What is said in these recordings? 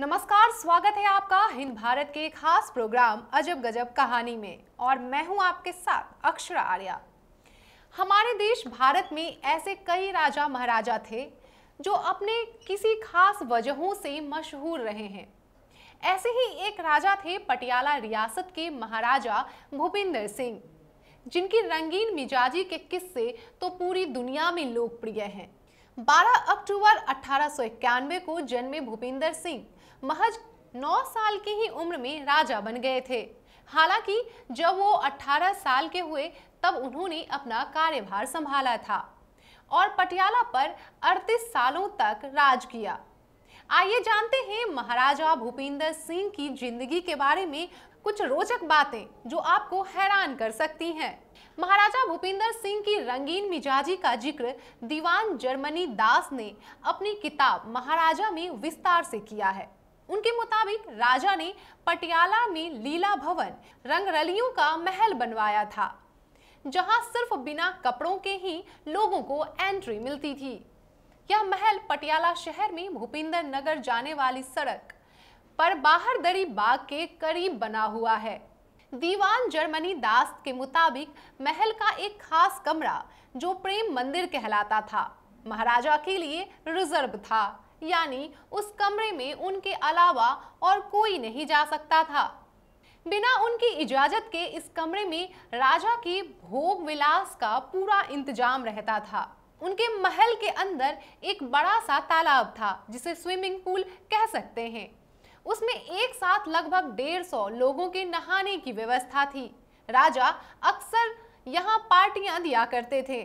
नमस्कार स्वागत है आपका हिंद भारत के खास प्रोग्राम अजब गजब कहानी में और मैं हूं आपके साथ अक्षरा आर्या हमारे देश भारत में ऐसे कई राजा महाराजा थे जो अपने किसी खास वजहों से मशहूर रहे हैं ऐसे ही एक राजा थे पटियाला रियासत के महाराजा भूपिंदर सिंह जिनकी रंगीन मिजाजी के किस्से तो पूरी दुनिया में लोकप्रिय हैं 12 अक्टूबर अठारह को जन्मे भूपिंदर सिंह महज 9 साल की ही उम्र में राजा बन गए थे हालांकि जब वो 18 साल के हुए तब उन्होंने अपना कार्यभार संभाला था और पटियाला पर 38 सालों तक राज किया आइए जानते हैं महाराजा भूपिंदर सिंह की जिंदगी के बारे में कुछ रोचक बातें जो आपको हैरान कर सकती हैं महाराजा भूपिंदर सिंह की रंगीन मिजाजी का जिक्र दीवान जर्मनी दास ने अपनी किताब महाराजा में विस्तार से किया है उनके मुताबिक राजा ने पटियाला में लीला भवन रंगरलियों का महल बनवाया था जहां सिर्फ बिना कपड़ों के ही लोगों को एंट्री मिलती थी यह महल पटियाला शहर में भूपिंदर नगर जाने वाली सड़क पर बाहर दरी बाग के करीब बना हुआ है दीवान जर्मनी दास के मुताबिक महल का एक खास कमरा जो प्रेम मंदिर कहलाता था महाराजा के लिए रिजर्व था यानी उस कमरे में उनके अलावा और कोई नहीं जा सकता था बिना उनकी इजाजत के इस कमरे में राजा के भोग विलास का पूरा इंतजाम रहता था उनके महल के अंदर एक बड़ा सा तालाब था जिसे स्विमिंग पूल कह सकते हैं उसमें एक साथ लगभग डेढ़ सौ लोगों के नहाने की व्यवस्था थी राजा अक्सर यहाँ पार्टियां दिया करते थे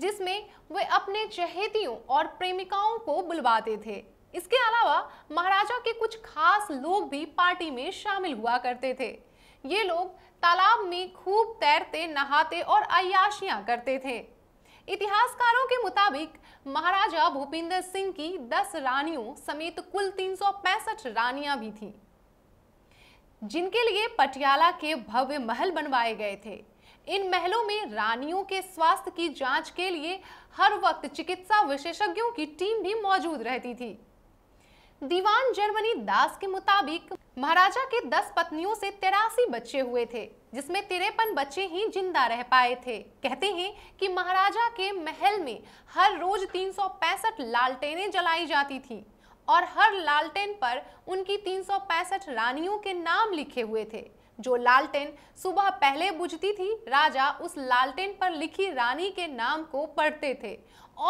जिसमें वे अपने चहेतियों और प्रेमिकाओं को बुलवाते थे इसके अलावा महाराजा के कुछ खास लोग भी पार्टी में शामिल हुआ करते थे ये लोग तालाब में खूब तैरते नहाते और अयाशियाँ करते थे इतिहासकारों के मुताबिक महाराजा भूपिंदर सिंह की 10 रानियों समेत कुल तीन रानियां भी थीं जिनके लिए पटियाला के भव्य महल बनवाए गए थे इन महलों में रानियों के स्वास्थ्य की जांच के लिए हर वक्त चिकित्सा विशेषज्ञों की टीम भी मौजूद रहती थी दीवान जर्मनी दास के मुताबिक महाराजा के दस पत्नियों से तेरासी बच्चे हुए थे जिसमें तिरपन बच्चे ही जिंदा रह पाए थे कहते हैं कि महाराजा के महल में हर रोज तीन लालटेनें जलाई जाती थी और हर लालटेन पर उनकी तीन रानियों के नाम लिखे हुए थे जो लालटेन सुबह पहले बुझती थी राजा उस लालटेन पर लिखी रानी के नाम को पढ़ते थे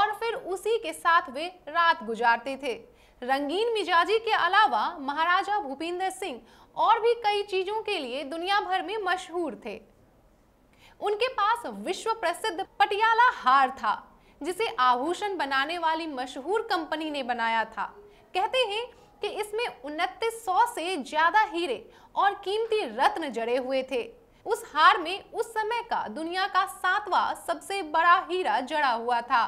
और फिर उसी के साथ वे रात गुजारते थे रंगीन मिजाजी के अलावा महाराजा भूपेंद्र सिंह और भी कई चीजों के लिए दुनिया भर में मशहूर थे उनके पास विश्व प्रसिद्ध पटियाला हार था जिसे आभूषण बनाने वाली मशहूर कंपनी ने बनाया था कहते हैं कि इसमें उनतीस सौ से ज्यादा हीरे और कीमती रत्न जड़े हुए थे उस हार में उस समय का दुनिया का सातवां सबसे बड़ा हीरा जड़ा हुआ था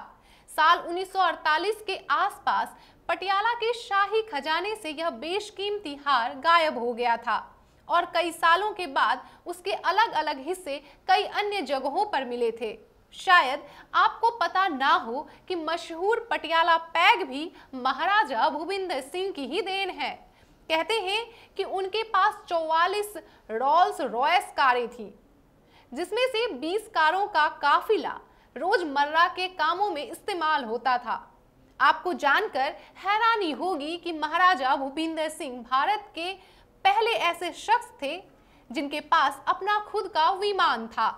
साल 1948 के आसपास पटियाला के शाही खजाने से यह बेशकीमती हार गायब हो गया था और कई सालों के बाद उसके अलग अलग हिस्से कई अन्य जगहों पर मिले थे शायद आपको पता ना हो कि मशहूर पटियाला पैग भी महाराजा भूपिंदर सिंह की ही देन है कहते हैं कि उनके पास 44 रॉल्स रॉयस कारें थी जिसमें से 20 कारों का काफिला रोजमर्रा के कामों में इस्तेमाल होता था आपको जानकर हैरानी होगी कि महाराजा भूपिंदर सिंह भारत के पहले ऐसे शख्स थे जिनके पास अपना खुद का विमान था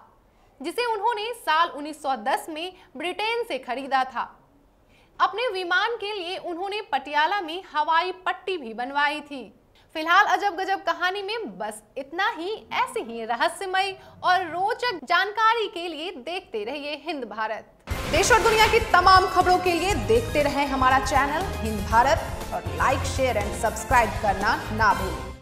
जिसे उन्होंने साल 1910 में ब्रिटेन से खरीदा था अपने विमान के लिए उन्होंने पटियाला में हवाई पट्टी भी बनवाई थी फिलहाल अजब गजब कहानी में बस इतना ही ऐसी ही रहस्यमय और रोचक जानकारी के लिए देखते रहिए हिंद भारत देश और दुनिया की तमाम खबरों के लिए देखते रहें हमारा चैनल हिंद भारत और लाइक शेयर एंड सब्सक्राइब करना ना भूलें